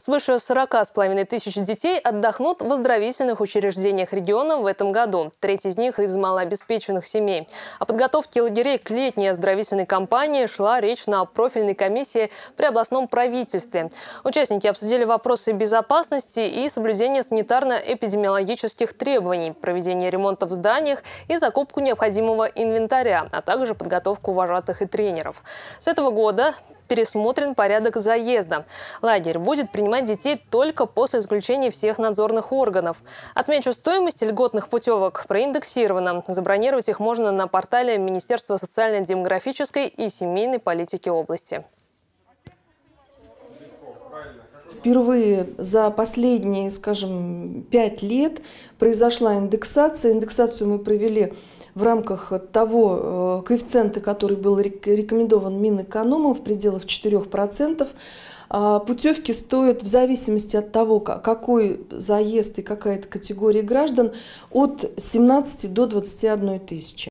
Свыше 40,5 тысяч детей отдохнут в оздоровительных учреждениях региона в этом году. Треть из них из малообеспеченных семей. О подготовке лагерей к летней оздоровительной кампании шла речь на профильной комиссии при областном правительстве. Участники обсудили вопросы безопасности и соблюдения санитарно-эпидемиологических требований, проведение ремонта в зданиях и закупку необходимого инвентаря, а также подготовку вожатых и тренеров. С этого года пересмотрен порядок заезда. Лагерь будет принимать детей только после заключения всех надзорных органов. Отмечу, стоимость льготных путевок проиндексирована. Забронировать их можно на портале Министерства социальной демографической и семейной политики области. Впервые за последние, скажем, пять лет произошла индексация. Индексацию мы провели в рамках того э, коэффициента, который был рекомендован Минэкономом в пределах 4%. А путевки стоят в зависимости от того, какой заезд и какая это категория граждан, от 17 до 21 тысячи.